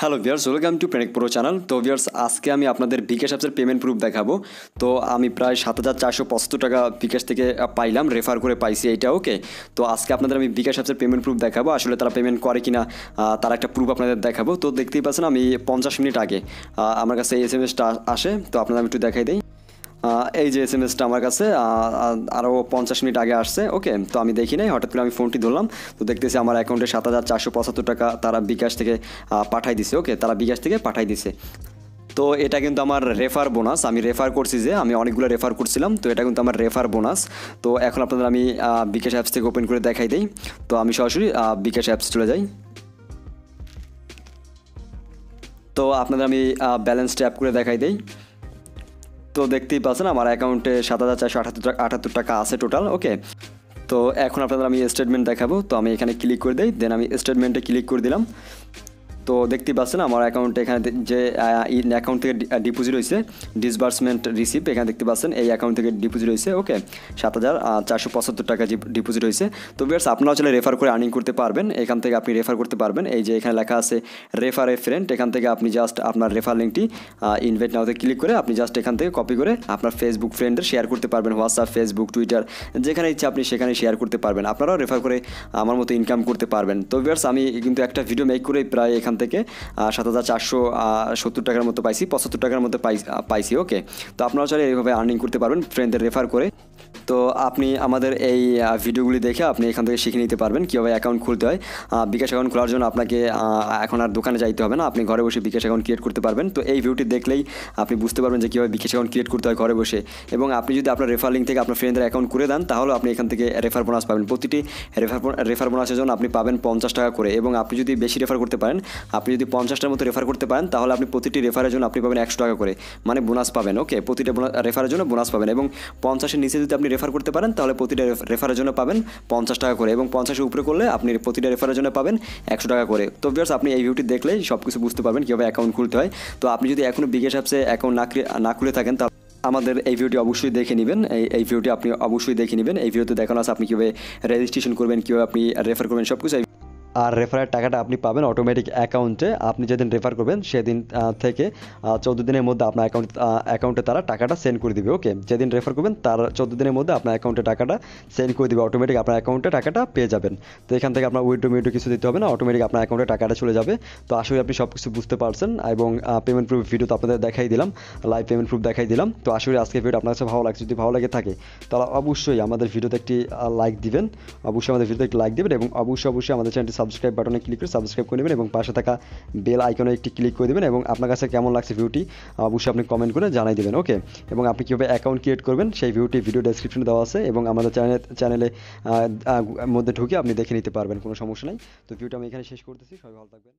hello viewers welcome to panic pro channel তো viewers আজকে আমি আপনাদের বিকাশ অ্যাপসের পেমেন্ট প্রুফ দেখাবো তো আমি প্রায় সাত হাজার চারশো পঁচাত্তর টাকা বিকাশ থেকে পাইলাম রেফার করে পাইছি এইটা ওকে তো আজকে আপনাদের আমি বিকাশ অ্যাপসের পেমেন্ট প্রুফ দেখাবো আসলে তারা পেমেন্ট করে কি না তার একটা প্রুফ আপনাদের দেখাবো তো দেখতেই পাচ্ছেন আমি পঞ্চাশ মিনিট আগে আমার কাছে এই এস এমএসটা আসে তো আপনাদের আমি একটু দেখাই দিই এই যে এস এম এসটা আমার কাছে আরও পঞ্চাশ মিনিট আগে আসছে ওকে তো আমি দেখি নাই হঠাৎ করে আমি ফোনটি ধরলাম তো দেখতেছি আমার অ্যাকাউন্টে সাত হাজার চারশো পঁচাত্তর টাকা তারা বিকাশ থেকে পাঠাই দিছে ওকে তারা বিকাশ থেকে পাঠাই দিছে তো এটা কিন্তু আমার রেফার বোনাস আমি রেফার করছি যে আমি অনেকগুলো রেফার করছিলাম তো এটা কিন্তু আমার রেফার বোনাস তো এখন আপনাদের আমি বিকাশ অ্যাপস থেকে ওপেন করে দেখাই দিই তো আমি সরাসরি বিকাশ অ্যাপস চলে যাই তো আপনাদের আমি ব্যালেন্স ট্যাপ করে দেখাই দিই তো দেখতেই পাচ্ছেন আমার অ্যাকাউন্টে সাত হাজার চারশো আটাত্তর আটাত্তর টাকা আছে টোটাল ওকে তো এখন আপনাদের আমি স্টেটমেন্ট দেখাবো তো আমি এখানে ক্লিক করে দিই দেন আমি স্টেটমেন্টে ক্লিক করে দিলাম তো দেখতে পাচ্ছেন আমার অ্যাকাউন্টে এখানে যে অ্যাকাউন্ট থেকে ডিপোজিট হয়েছে ডিসবার্সমেন্ট রিসিপ্ট এখানে দেখতে পাচ্ছেন এই অ্যাকাউন্ট থেকে ডিপোজিট হয়েছে ওকে সাত হাজার চারশো পঁচাত্তর টাকা ডিপোজিট হয়েছে তো বিয়ার্স আপনারা চলে রেফার করে আর্নিং করতে পারবেন এখান থেকে আপনি রেফার করতে পারবেন এই যে এখানে লেখা আছে রেফার এ ফ্রেন্ড এখান থেকে আপনি জাস্ট আপনার রেফার লিঙ্কটি ইনভাইট নাওতে ক্লিক করে আপনি জাস্ট এখান থেকে কপি করে আপনার ফেসবুক ফ্রেন্ডের শেয়ার করতে পারবেন হোয়াটসঅ্যাপ ফেসবুক টুইটার যেখানে ইচ্ছা আপনি সেখানে শেয়ার করতে পারবেন আপনারাও রেফার করে আমার মতো ইনকাম করতে পারবেন তো বিয়ার্স আমি কিন্তু একটা ভিডিও মেক করে প্রায় এখান এখান থেকে সাত হাজার চারশো সত্তর টাকার মতো পাইছি পঁচাত্তর টাকার মতো পাইছি ওকে তো আপনারা চলে এইভাবে আর্নিং করতে পারবেন ফ্রেন্ডদের রেফার করে তো আপনি আমাদের এই ভিডিওগুলি দেখে আপনি এখান থেকে শিখে নিতে পারবেন কীভাবে অ্যাকাউন্ট খুলতে হয় বিকাশ অ্যাকাউন্ট খোলার জন্য আপনাকে এখন আর দোকানে যাইতে হবে না আপনি ঘরে বসে বিকাশ অ্যাকাউন্ট ক্রিয়েট করতে পারবেন তো এই ভিডিওটি দেখলেই আপনি বুঝতে পারবেন যে কীভাবে বিকাশ অ্যাকাউন্ট ক্রিয়েট করতে হয় ঘরে বসে এবং আপনি যদি আপনার রেফার লিঙ্ক থেকে আপনার ফ্রেন্ডের অ্যাকাউন্ট করে দেন তাহলে আপনি এখান থেকে রেফার বোনাস পাবেন প্রতিটি রেফার রেফার বোনাসের জন্য আপনি পাবেন পঞ্চাশ টাকা করে এবং আপনি যদি বেশি রেফার করতে পারেন আপনি যদি পঞ্চাশটার মতো রেফার করতে পারেন তাহলে আপনি প্রতিটি রেফারের জন্য আপনি পাবেন একশো টাকা করে মানে বোনাস পাবেন ওকে প্রতিটা রেফারের জন্য বোনাস পাবেন এবং পঞ্চাশের নিচে যদি আপনি রেফার করতে পারেন তাহলে প্রতিটা রেফারের জন্য পাবেন পঞ্চাশ টাকা করে এবং পঞ্চাশের উপরে করলে আপনি প্রতিটা রেফারের জন্য পাবেন একশো টাকা করে তো ভিউয়ার্স আপনি এই ভিউটি দেখলেই সব কিছু বুঝতে পারবেন কীভাবে অ্যাকাউন্ট খুলতে হয় তো আপনি যদি এখনও বিগেস অ্যাপসে অ্যাকাউন্ট না না খুলে থাকেন তাহলে আমাদের এই ভিডিওটি অবশ্যই দেখে নেবেন এই এই ভিডিওটি আপনি অবশ্যই দেখে নেবেন এই ভিডিওতে দেখানো আছে আপনি কীভাবে রেজিস্ট্রেশন করবেন কীভাবে আপনি রেফার করবেন সব কিছু আর রেফারের টাকাটা আপনি পাবেন অটোমেটিক অ্যাকাউন্টে আপনি যেদিন রেফার করবেন সেদিন থেকে চৌদ্দ দিনের মধ্যে আপনার অ্যাকাউন্ট অ্যাকাউন্টে তারা টাকাটা সেন্ড করে দিবে ওকে যেদিন রেফার করবেন তার চৌদ্দ দিনের মধ্যে আপনার অ্যাকাউন্টে টাকাটা সেন্ড করে দিবে অটোমেটিক আপনার অ্যাকাউন্টে টাকাটা পেয়ে যাবেন তো এখান থেকে আপনার উইডো মিউডো কিছু দিতে হবে না অটোমেটিক আপনার অ্যাকাউন্টে টাকাটা চলে যাবে তো আসলে আপনি সব কিছু বুঝতে পারছেন এবং পেমেন্ট প্রুফ ভিডিও তো আপনাদের দেখাই দিলাম লাইভ পেমেন্ট প্রুফ দেখাই দিলাম তো আসলে আজকে ভিডিও আপনার কাছে ভালো লাগছে যদি ভালো লাগে থাকে তাহলে অবশ্যই আমাদের ভিডিওতে একটি লাইক দিবেন অবশ্যই আমাদের ভিডিওতে একটি লাইক দেবেন এবং অবশ্যই অবশ্যই আমাদের চ্যানেলটি সাবস্ক্রাইব বাটনে ক্লিক করে সাবস্ক্রাইব করে নেবেন এবং পাশে থাকা বেল আইকনে একটি ক্লিক করে দেবেন এবং আপনার কাছে কেমন লাগছে ভিউটি অবশ্যই আপনি কমেন্ট করে জানাই দেবেন ওকে এবং আপনি কীভাবে অ্যাকাউন্ট ক্রিয়েট করবেন সেই ভিউটি ভিডিও ডেসক্রিপশনে দেওয়া আছে এবং আমাদের চ্যানেল চ্যানেলে মধ্যে ঢুকে আপনি দেখে নিতে পারবেন কোনো সমস্যা নেই তো ভিউটি আমি এখানে শেষ করতেছি সবাই ভালো থাকবেন